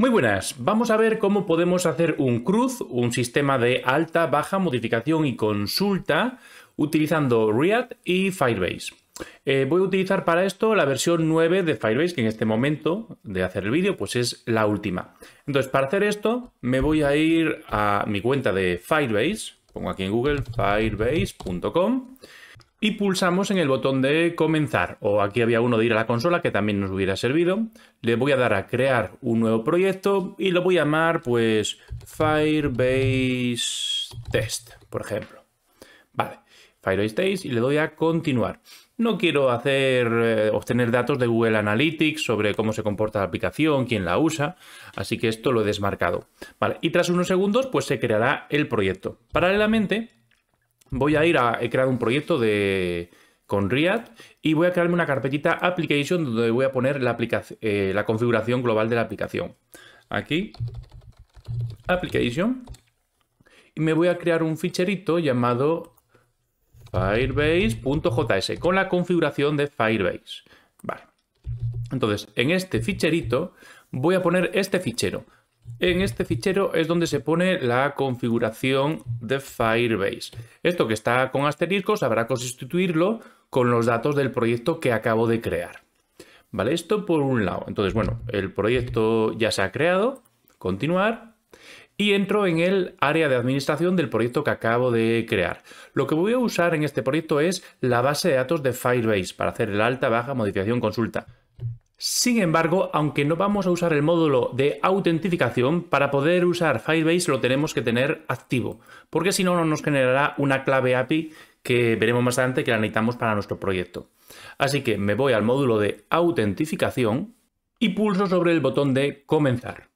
Muy buenas, vamos a ver cómo podemos hacer un cruz, un sistema de alta, baja, modificación y consulta utilizando React y Firebase. Eh, voy a utilizar para esto la versión 9 de Firebase, que en este momento de hacer el vídeo pues es la última. Entonces, para hacer esto me voy a ir a mi cuenta de Firebase, pongo aquí en Google firebase.com y pulsamos en el botón de comenzar o aquí había uno de ir a la consola que también nos hubiera servido. Le voy a dar a crear un nuevo proyecto y lo voy a llamar pues Firebase Test, por ejemplo. Vale, Firebase Test y le doy a continuar. No quiero hacer eh, obtener datos de Google Analytics sobre cómo se comporta la aplicación, quién la usa, así que esto lo he desmarcado. Vale, y tras unos segundos pues se creará el proyecto. Paralelamente voy a ir a, crear un proyecto de, con React y voy a crearme una carpetita application donde voy a poner la, eh, la configuración global de la aplicación. Aquí, application, y me voy a crear un ficherito llamado firebase.js con la configuración de Firebase. Vale. Entonces, en este ficherito voy a poner este fichero. En este fichero es donde se pone la configuración de Firebase. Esto que está con asteriscos habrá que sustituirlo con los datos del proyecto que acabo de crear. Vale, esto por un lado. Entonces, bueno, el proyecto ya se ha creado, continuar, y entro en el área de administración del proyecto que acabo de crear. Lo que voy a usar en este proyecto es la base de datos de Firebase para hacer el alta, baja, modificación, consulta. Sin embargo, aunque no vamos a usar el módulo de autentificación, para poder usar Firebase lo tenemos que tener activo, porque si no, no nos generará una clave API que veremos más adelante que la necesitamos para nuestro proyecto. Así que me voy al módulo de autentificación y pulso sobre el botón de comenzar.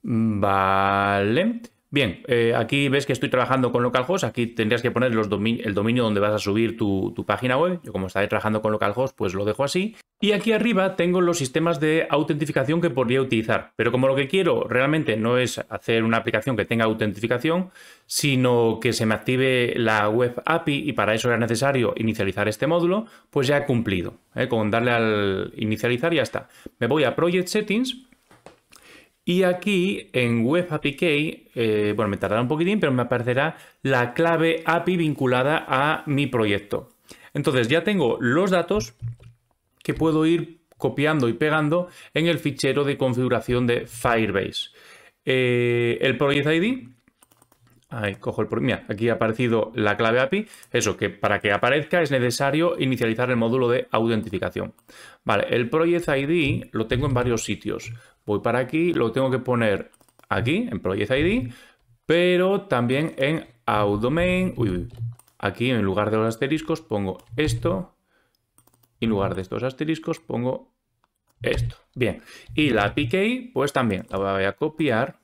Vale. Bien, eh, aquí ves que estoy trabajando con localhost, aquí tendrías que poner el dominio donde vas a subir tu, página web, yo como estaré trabajando con localhost pues lo dejo así. Y aquí arriba tengo los sistemas de autentificación que podría utilizar, pero como lo que quiero realmente no es hacer una aplicación que tenga autentificación, sino que se me active la web API y para eso era necesario inicializar este módulo, pues ya he cumplido, ¿eh? con darle al inicializar ya está. Me voy a Project Settings y aquí en Web API Key, eh, bueno, me tardará un poquitín, pero me aparecerá la clave API vinculada a mi proyecto. Entonces ya tengo los datos que puedo ir copiando y pegando en el fichero de configuración de Firebase. Eh, el Project ID, cojo el mira, aquí ha aparecido la clave API, eso que para que aparezca es necesario inicializar el módulo de autentificación. Vale, el Project ID lo tengo en varios sitios voy para aquí, lo tengo que poner aquí, en Project ID, pero también en Outdomain. Uy, uy. Aquí en lugar de los asteriscos pongo esto. Y en lugar de estos asteriscos pongo esto. Bien. Y la PK pues también la voy a copiar.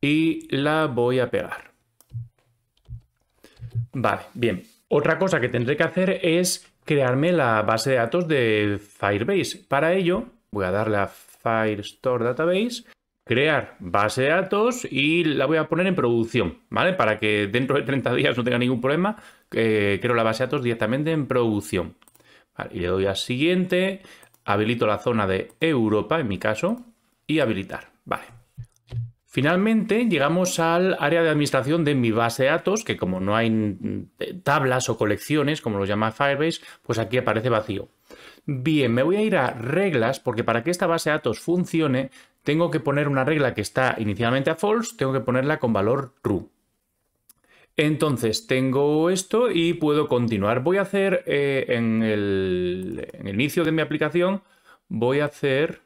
Y la voy a pegar. Vale, bien. Otra cosa que tendré que hacer es crearme la base de datos de Firebase. Para ello, voy a darle a Firestore Database, crear base de datos y la voy a poner en producción, ¿vale? Para que dentro de 30 días no tenga ningún problema, que eh, creo la base de datos directamente en producción. y le doy a siguiente, habilito la zona de Europa en mi caso y habilitar, ¿vale? Finalmente llegamos al área de administración de mi base de datos, que como no hay eh, tablas o colecciones, como lo llama Firebase, pues aquí aparece vacío. Bien, me voy a ir a reglas, porque para que esta base de datos funcione, tengo que poner una regla que está inicialmente a false, tengo que ponerla con valor true. Entonces, tengo esto y puedo continuar. Voy a hacer eh, en el inicio de mi aplicación, voy a hacer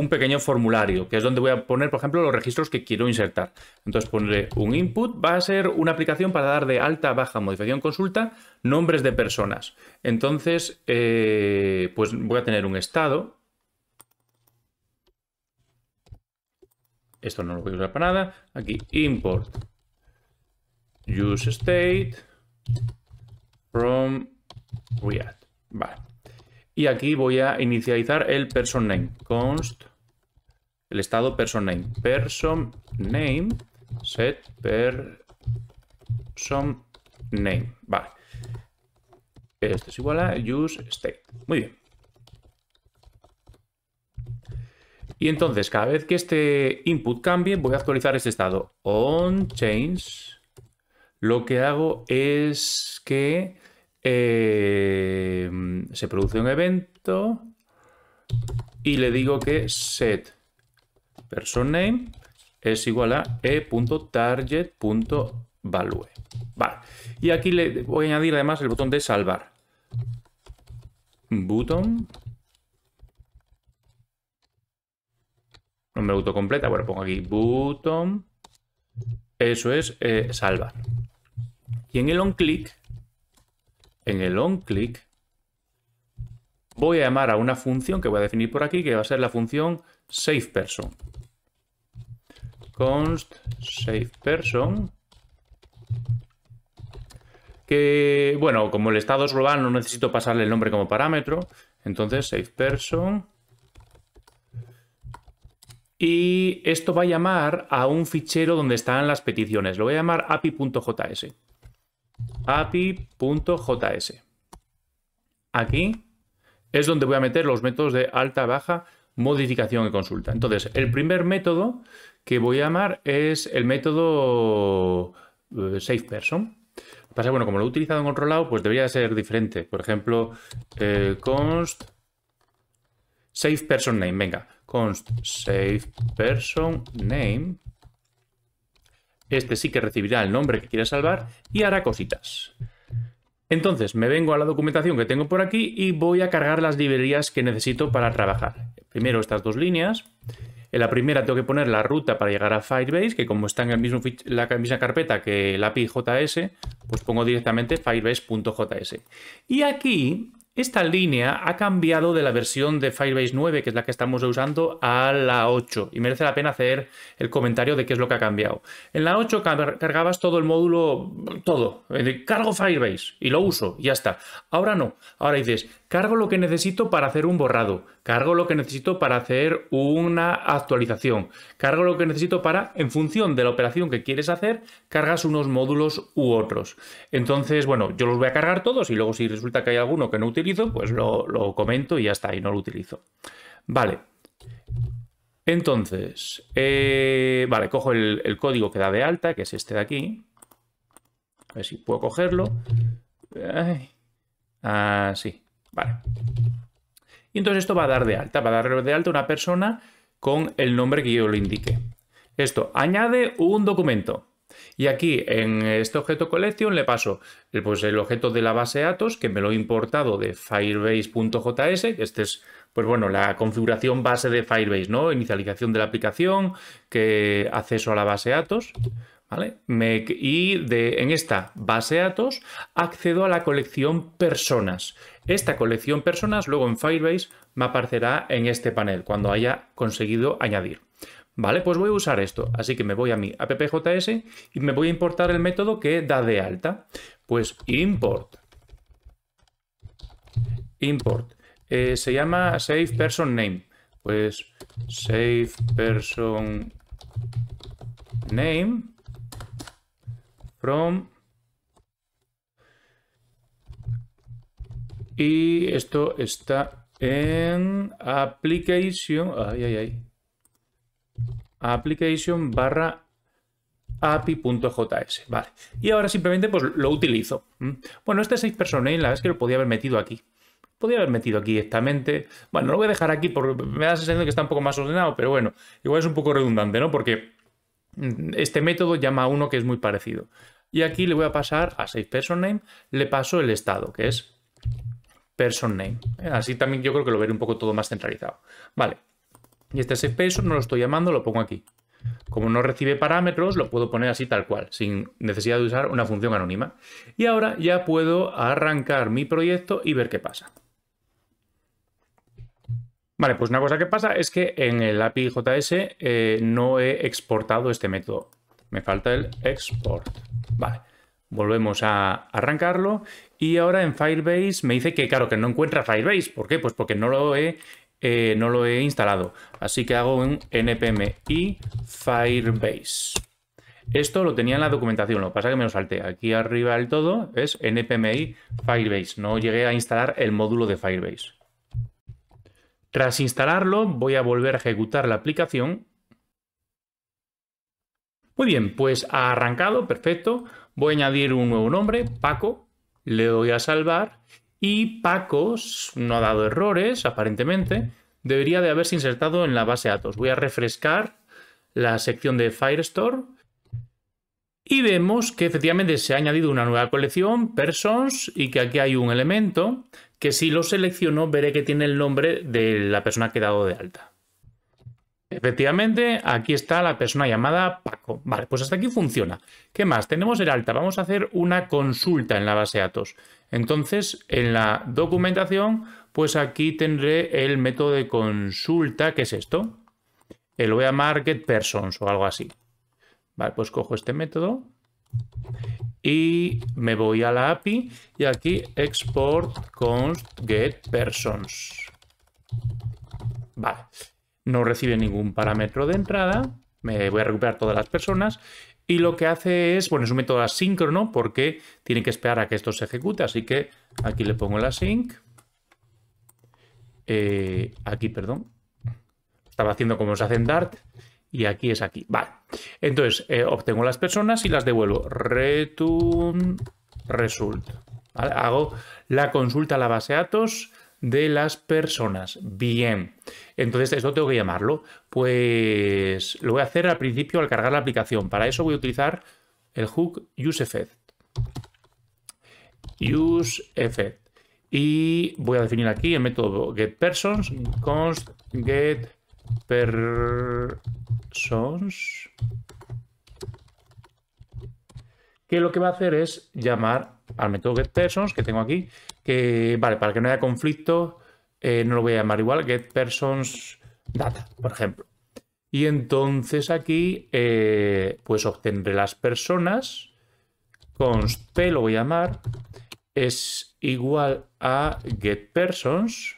un pequeño formulario, que es donde voy a poner, por ejemplo, los registros que quiero insertar. Entonces ponerle un input, va a ser una aplicación para dar de alta, baja, modificación, consulta, nombres de personas. Entonces, eh, pues voy a tener un estado. Esto no lo voy a usar para nada. Aquí, import use state from React. Vale. Y aquí voy a inicializar el person name, const el estado person name. Person name set person name. Vale. Esto es igual a use state. Muy bien. Y entonces, cada vez que este input cambie, voy a actualizar este estado. On change. Lo que hago es que eh, se produce un evento y le digo que set PersonName es igual a e.target.value. Vale. Y aquí le voy a añadir además el botón de salvar. Button. No me autocompleta. Bueno, pongo aquí button. Eso es eh, salvar. Y en el on click, en el on click, voy a llamar a una función que voy a definir por aquí, que va a ser la función safe person. Const safe person. Que, bueno, como el estado es global, no necesito pasarle el nombre como parámetro. Entonces, safe person. Y esto va a llamar a un fichero donde están las peticiones. Lo voy a llamar api.js. api.js. Aquí es donde voy a meter los métodos de alta, baja modificación y consulta. Entonces, el primer método que voy a llamar es el método eh, Save Person. Pasa, bueno, como lo he utilizado en otro lado, pues debería ser diferente. Por ejemplo, eh, const Name. Venga, const name Este sí que recibirá el nombre que quiere salvar y hará cositas. Entonces me vengo a la documentación que tengo por aquí y voy a cargar las librerías que necesito para trabajar primero estas dos líneas. En la primera tengo que poner la ruta para llegar a Firebase, que como está en la misma carpeta que la API JS, pues pongo directamente firebase.js. Y aquí esta línea ha cambiado de la versión de Firebase 9, que es la que estamos usando, a la 8. Y merece la pena hacer el comentario de qué es lo que ha cambiado. En la 8 cargabas todo el módulo, todo. Cargo Firebase y lo uso, y ya está. Ahora no. Ahora dices, cargo lo que necesito para hacer un borrado. Cargo lo que necesito para hacer una actualización. Cargo lo que necesito para, en función de la operación que quieres hacer, cargas unos módulos u otros. Entonces, bueno, yo los voy a cargar todos y luego si resulta que hay alguno que no utilizo, pues lo, lo comento y ya está, y no lo utilizo. Vale. Entonces, eh, vale, cojo el, código que da de alta, que es este de aquí. A ver si puedo cogerlo. así Ah, sí, vale. Y entonces esto va a dar de alta, va a dar de alta una persona con el nombre que yo le indique. Esto añade un documento. Y aquí en este objeto collection le paso eh, pues, el objeto de la base datos que me lo he importado de firebase.js, que este es pues bueno, la configuración base de Firebase, ¿no? Inicialización de la aplicación, que acceso a la base datos ¿Vale? y de, en esta base de datos accedo a la colección personas. Esta colección personas luego en Firebase me aparecerá en este panel cuando haya conseguido añadir. Vale, pues voy a usar esto. Así que me voy a mi appjs y me voy a importar el método que da de alta. Pues import. Import. Eh, se llama save person name. Pues save person name from y esto está en application ay ay ay application barra api.js, vale. Y ahora simplemente pues lo utilizo. Bueno, este 6 personas, la verdad es que lo podía haber metido aquí. podía haber metido aquí directamente. Bueno, lo voy a dejar aquí porque me da la que está un poco más ordenado, pero bueno, igual es un poco redundante, ¿no? Porque mm, este método llama a uno que es muy parecido. Y aquí le voy a pasar a 6 person name, le paso el estado, que es person name. ¿eh? Así también yo creo que lo veré un poco todo más centralizado. Vale. Y este SP no lo estoy llamando, lo pongo aquí. Como no recibe parámetros, lo puedo poner así tal cual, sin necesidad de usar una función anónima. Y ahora ya puedo arrancar mi proyecto y ver qué pasa. Vale, pues una cosa que pasa es que en el API JS eh, no he exportado este método. Me falta el export. Vale, volvemos a arrancarlo. Y ahora en Firebase me dice que, claro, que no encuentra Firebase. ¿Por qué? Pues porque no lo he eh, no lo he instalado. Así que hago un npm y firebase. Esto lo tenía en la documentación, lo pasa que me lo salté. Aquí arriba del todo es npmi Firebase. No llegué a instalar el módulo de Firebase. Tras instalarlo, voy a volver a ejecutar la aplicación. Muy bien, pues ha arrancado, perfecto. Voy a añadir un nuevo nombre, Paco. Le doy a salvar y Pacos no ha dado errores, aparentemente. Debería de haberse insertado en la base de datos. Voy a refrescar la sección de Firestore. Y vemos que efectivamente se ha añadido una nueva colección, Persons, y que aquí hay un elemento que si lo selecciono veré que tiene el nombre de la persona que ha dado de alta. Efectivamente, aquí está la persona llamada Paco. Vale, pues hasta aquí funciona. ¿Qué más? Tenemos el alta. Vamos a hacer una consulta en la base de datos. Entonces, en la documentación, pues aquí tendré el método de consulta, que es esto. el voy a market persons o algo así. Vale, pues cojo este método y me voy a la API y aquí export const get persons. Vale no recibe ningún parámetro de entrada, me voy a recuperar todas las personas y lo que hace es, bueno, es un método asíncrono porque tiene que esperar a que esto se ejecute, así que aquí le pongo la sync eh, aquí, perdón, estaba haciendo como se hace en Dart y aquí es aquí, vale. Entonces, eh, obtengo las personas y las devuelvo, return result, hago la consulta a la base de datos, de las personas. Bien, entonces esto tengo que llamarlo. Pues lo voy a hacer al principio al cargar la aplicación. Para eso voy a utilizar el hook useEffect. useEffect. Y voy a definir aquí el método getPersons, const getPersons, que lo que va a hacer es llamar al método getPersons que tengo aquí que, vale, para que no haya conflicto, eh, no lo voy a llamar igual, get persons data, por ejemplo. Y entonces aquí, eh, pues obtendré las personas, const p lo voy a llamar, es igual a get persons.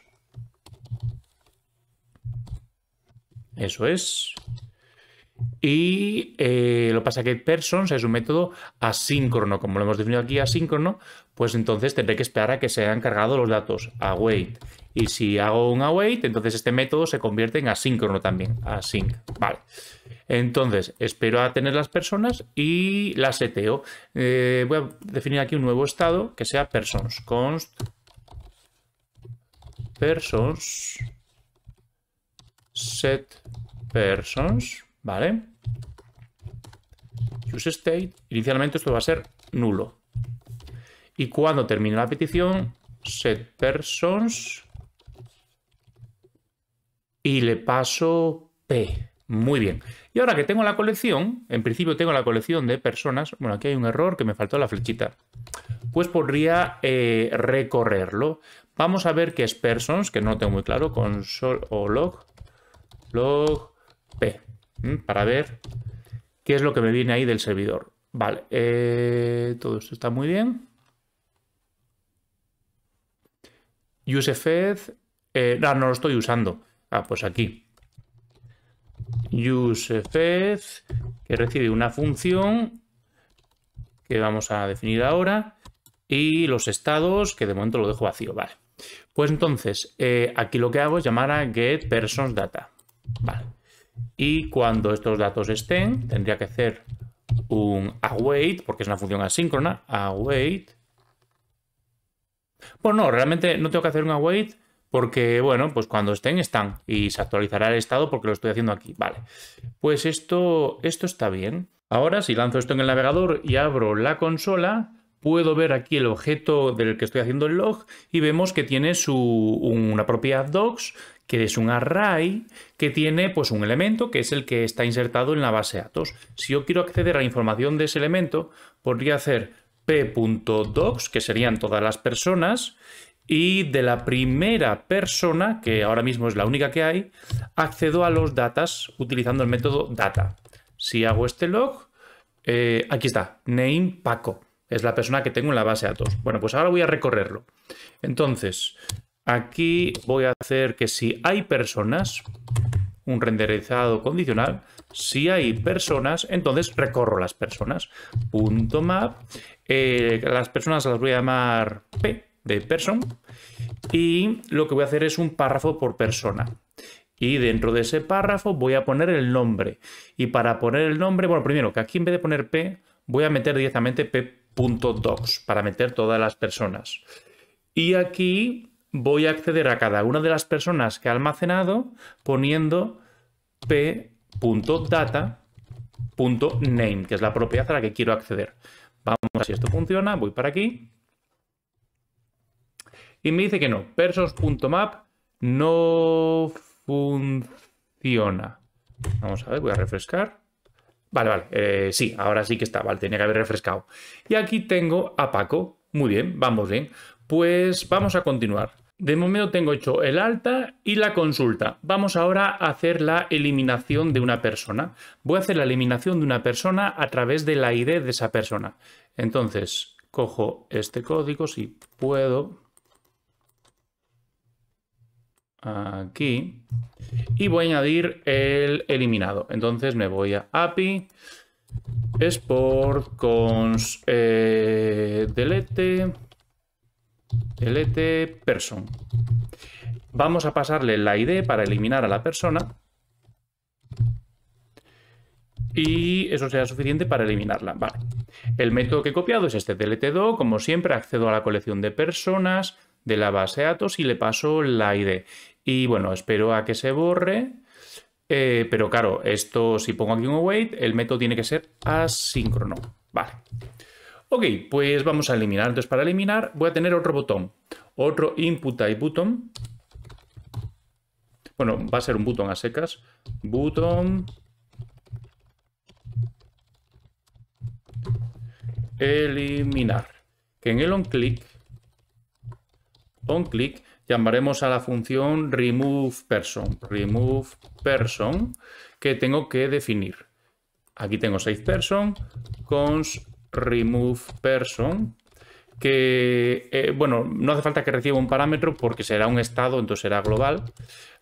Eso es. Y eh, lo pasa que persons es un método asíncrono, como lo hemos definido aquí asíncrono, pues entonces tendré que esperar a que se hayan cargado los datos, await. Y si hago un await, entonces este método se convierte en asíncrono también, async, vale. Entonces, espero a tener las personas y las seteo. Eh, voy a definir aquí un nuevo estado que sea persons, const persons set persons ¿Vale? state inicialmente esto va a ser nulo. Y cuando termine la petición, setPersons y le paso P. Muy bien. Y ahora que tengo la colección, en principio tengo la colección de personas. Bueno, aquí hay un error que me faltó la flechita. Pues podría eh, recorrerlo. Vamos a ver qué es persons, que no tengo muy claro, console o log, log P. Mm, para ver qué es lo que me viene ahí del servidor. Vale, eh, todo esto está muy bien. UseFed, no, eh, ah, no lo estoy usando. Ah, pues aquí. UseFed, que recibe una función que vamos a definir ahora. Y los estados, que de momento lo dejo vacío, vale. Pues entonces, eh, aquí lo que hago es llamar a getPersonsData. Vale. Y cuando estos datos estén, tendría que hacer un await, porque es una función asíncrona, await. Bueno, no, realmente no tengo que hacer un await porque, bueno, pues cuando estén, están y se actualizará el estado porque lo estoy haciendo aquí. Vale, pues esto, esto está bien. Ahora, si lanzo esto en el navegador y abro la consola, puedo ver aquí el objeto del que estoy haciendo el log y vemos que tiene su, una propia docs que es un array que tiene pues un elemento que es el que está insertado en la base de datos. Si yo quiero acceder a la información de ese elemento, podría hacer p.docs, que serían todas las personas, y de la primera persona, que ahora mismo es la única que hay, accedo a los datos utilizando el método data. Si hago este log, eh, aquí está, name Paco. Es la persona que tengo en la base de datos. Bueno, pues ahora voy a recorrerlo. Entonces, Aquí voy a hacer que si hay personas, un renderizado condicional, si hay personas, entonces recorro las personas. Punto map. Eh, las personas las voy a llamar P de person. Y lo que voy a hacer es un párrafo por persona. Y dentro de ese párrafo voy a poner el nombre. Y para poner el nombre, bueno, primero que aquí en vez de poner P, voy a meter directamente P.docs para meter todas las personas. Y aquí voy a acceder a cada una de las personas que ha almacenado poniendo p.data.name, que es la propiedad a la que quiero acceder. Vamos a ver si esto funciona, voy para aquí. Y me dice que no, persos.map no funciona. Vamos a ver, voy a refrescar. Vale, vale, eh, sí, ahora sí que está, vale, tenía que haber refrescado. Y aquí tengo a Paco. Muy bien, vamos bien. Pues vamos a continuar. De momento tengo hecho el alta y la consulta. Vamos ahora a hacer la eliminación de una persona. Voy a hacer la eliminación de una persona a través de la ID de esa persona. Entonces, cojo este código si puedo. Aquí. Y voy a añadir el eliminado. Entonces me voy a API. Export cons eh, delete delete person. Vamos a pasarle la ID para eliminar a la persona. Y eso será suficiente para eliminarla. Vale. El método que he copiado es este delete do. Como siempre, accedo a la colección de personas de la base de datos y le paso la ID. Y bueno, espero a que se borre. Eh, pero claro, esto si pongo aquí un await, el método tiene que ser asíncrono. Vale. Ok, pues vamos a eliminar. Entonces, para eliminar voy a tener otro botón. Otro input type button. Bueno, va a ser un botón a secas. Button. Eliminar. Que en el on click, on click, llamaremos a la función remove person. Remove person que tengo que definir. Aquí tengo 6 person, cons remove person que, eh, bueno, no hace falta que reciba un parámetro porque será un estado, entonces será global.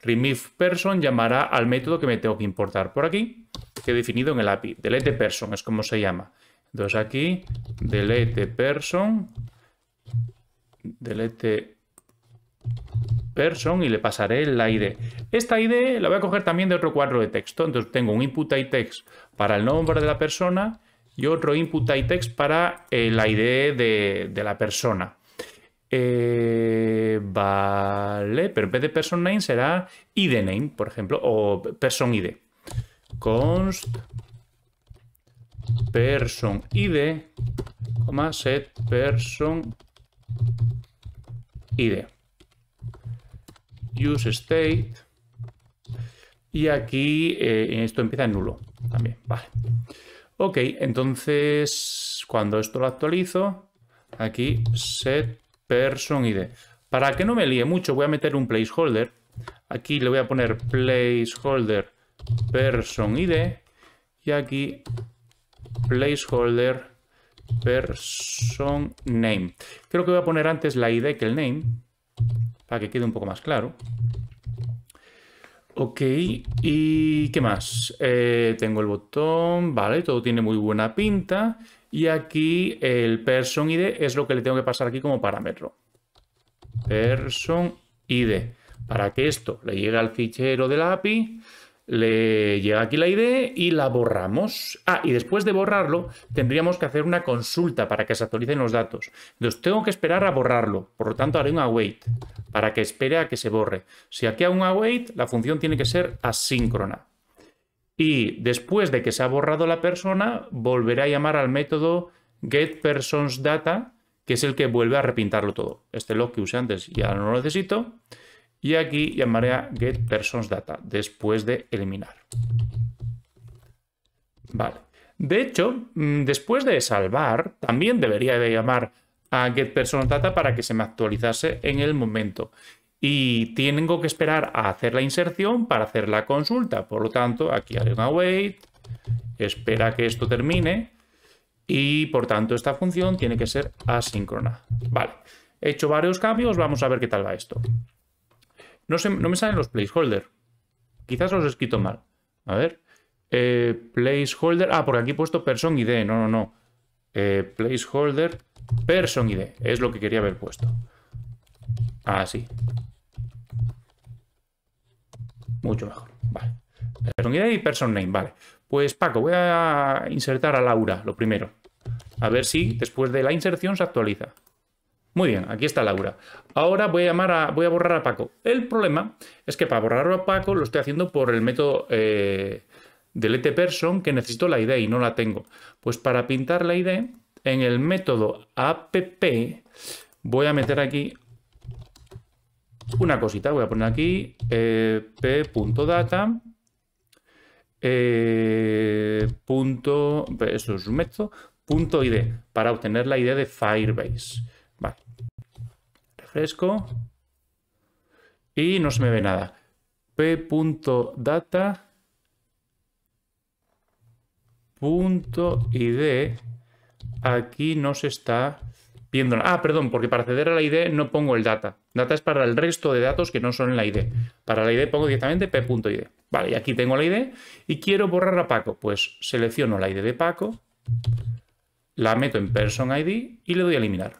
Remove person llamará al método que me tengo que importar por aquí, que he definido en el API. Delete person es como se llama. Entonces aquí, delete person, delete person y le pasaré la ID. Esta ID la voy a coger también de otro cuadro de texto. Entonces tengo un input text para el nombre de la persona y otro input type text para eh, la ID de, la persona. Eh, vale, pero en vez de person name será ID name, por ejemplo, o person ID. Const person ID, set person ID. Use state. Y aquí eh, esto empieza en nulo también. Vale. Ok, entonces cuando esto lo actualizo, aquí set person id. Para que no me líe mucho, voy a meter un placeholder. Aquí le voy a poner placeholder person id y aquí placeholder person name. Creo que voy a poner antes la id que el name para que quede un poco más claro. Ok, ¿y qué más? Eh, tengo el botón, vale, todo tiene muy buena pinta. Y aquí el person ID es lo que le tengo que pasar aquí como parámetro. Person ID. Para que esto le llegue al fichero de la API, le llega aquí la ID y la borramos. Ah, y después de borrarlo, tendríamos que hacer una consulta para que se actualicen los datos. Entonces, tengo que esperar a borrarlo. Por lo tanto, haré un await para que espere a que se borre. Si aquí hago un await, la función tiene que ser asíncrona. Y después de que se ha borrado la persona, volveré a llamar al método getPersonsData, que es el que vuelve a repintarlo todo. Este log que usé antes ya no lo necesito. Y aquí llamaré a getPersonsData después de eliminar. Vale. De hecho, mm, después de salvar, también debería de llamar a getPersonsData para que se me actualizase en el momento. Y tengo que esperar a hacer la inserción para hacer la consulta. Por lo tanto, aquí haré una wait, espera que esto termine y por tanto esta función tiene que ser asíncrona. Vale, he hecho varios cambios, vamos a ver qué tal va esto. No, me salen los placeholder. Quizás los he escrito mal. A ver. Eh, placeholder. Ah, porque aquí he puesto person ID. No, no, no. Eh, placeholder person ID. Es lo que quería haber puesto. Ah, sí. Mucho mejor. Vale. Person ID y person name. Vale. Pues Paco, voy a insertar a Laura, lo primero. A ver si después de la inserción se actualiza. Muy bien, aquí está Laura. Ahora voy a llamar voy a borrar a Paco. El problema es que para borrar a Paco lo estoy haciendo por el método eh, delete person que necesito la ID e y no la tengo. Pues para pintar la ID e, en el método app voy a meter aquí una cosita. Voy a poner aquí eh, p.data e eso es un método, ID para obtener la ID de Firebase fresco y no se me ve nada. p.data punto id aquí no se está viendo ah perdón porque para acceder a la id no pongo el data data es para el resto de datos que no son en la id para la id pongo directamente p.id vale y aquí tengo la id y quiero borrar a Paco pues selecciono la id de Paco la meto en person id y le doy a eliminar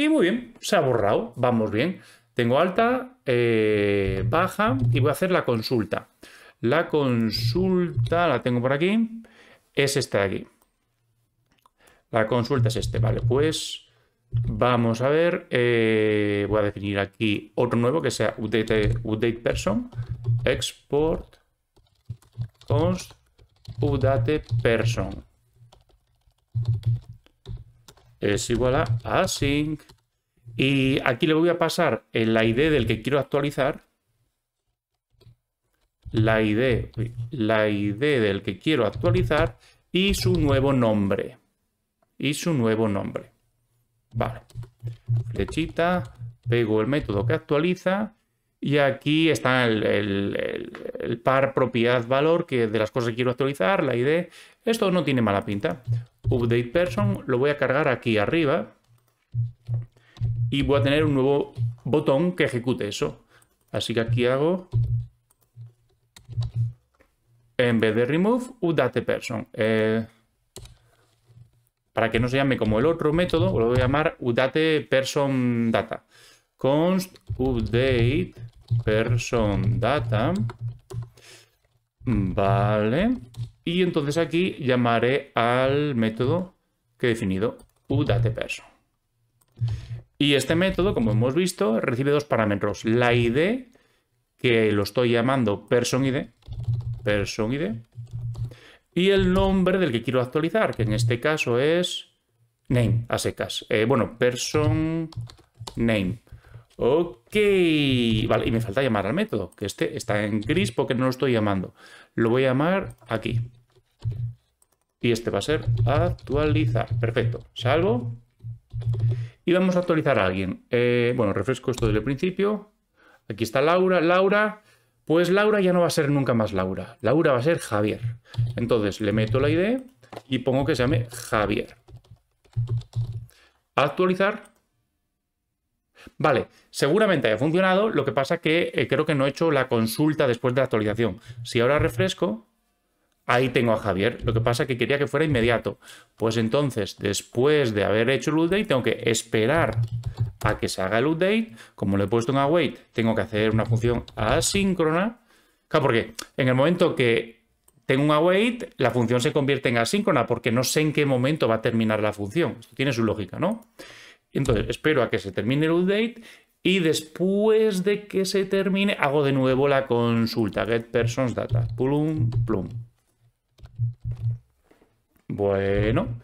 y muy bien, se ha borrado, vamos bien. Tengo alta, eh, baja y voy a hacer la consulta. La consulta la tengo por aquí, es esta de aquí. La consulta es este, vale, pues vamos a ver, eh, voy a definir aquí otro nuevo que sea update, update person, export const update person es igual a async. Y aquí le voy a pasar la ID del que quiero actualizar. La ID, la ID del que quiero actualizar y su nuevo nombre. Y su nuevo nombre. Vale. Flechita, pego el método que actualiza y aquí está el, par propiedad valor que de las cosas que quiero actualizar, la ID, esto no tiene mala pinta. UpdatePerson lo voy a cargar aquí arriba y voy a tener un nuevo botón que ejecute eso. Así que aquí hago, en vez de remove, update eh, para que no se llame como el otro método, lo voy a llamar update person Const update Vale. Y entonces aquí llamaré al método que he definido, UDatePerson. Y este método, como hemos visto, recibe dos parámetros. La ID, que lo estoy llamando personID, personID, y el nombre del que quiero actualizar, que en este caso es name, a secas. Eh, bueno, person name. Ok, vale, y me falta llamar al método, que este está en gris porque no lo estoy llamando. Lo voy a llamar aquí. Y este va a ser actualizar. Perfecto. Salvo. Y vamos a actualizar a alguien. Eh, bueno, refresco esto desde el principio. Aquí está Laura. Laura. Pues Laura ya no va a ser nunca más Laura. Laura va a ser Javier. Entonces le meto la ID y pongo que se llame Javier. Actualizar. Vale, seguramente haya funcionado, lo que pasa que eh, creo que no he hecho la consulta después de la actualización. Si ahora refresco, ahí tengo a Javier. Lo que pasa es que quería que fuera inmediato. Pues entonces, después de haber hecho el update, tengo que esperar a que se haga el update. Como le he puesto un await, tengo que hacer una función asíncrona. Claro, porque en el momento que tengo un await, la función se convierte en asíncrona porque no sé en qué momento va a terminar la función. Esto tiene su lógica, ¿no? Entonces, espero a que se termine el update y después de que se termine, hago de nuevo la consulta get persons data. Plum, plum. Bueno,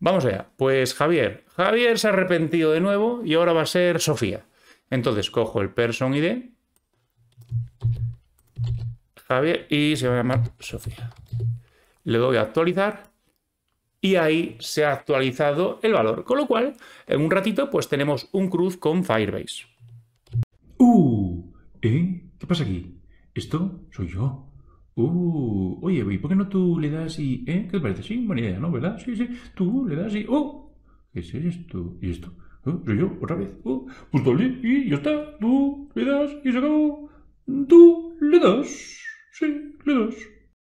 vamos allá. Pues Javier. Javier se ha arrepentido de nuevo y ahora va a ser Sofía. Entonces cojo el person ID. Javier y se va a llamar Sofía. Le doy a actualizar y ahí se ha actualizado el valor. Con lo cual, en un ratito, pues tenemos un cruz con Firebase. ¡Uh! ¿eh? ¿Qué pasa aquí? Esto soy yo. Uh, oye, ¿y por qué no tú le das y... ¿Eh? ¿Qué te parece? Sí, buena idea, ¿no? ¿Verdad? Sí, sí. Tú le das y... ¡Oh! ¿Qué es esto? ¿Y esto? Pues ¿Soy yo? ¿Otra vez? ¡Oh! Pues dale, y ya está. Tú le das y se acabó. Tú le das. Sí, le das.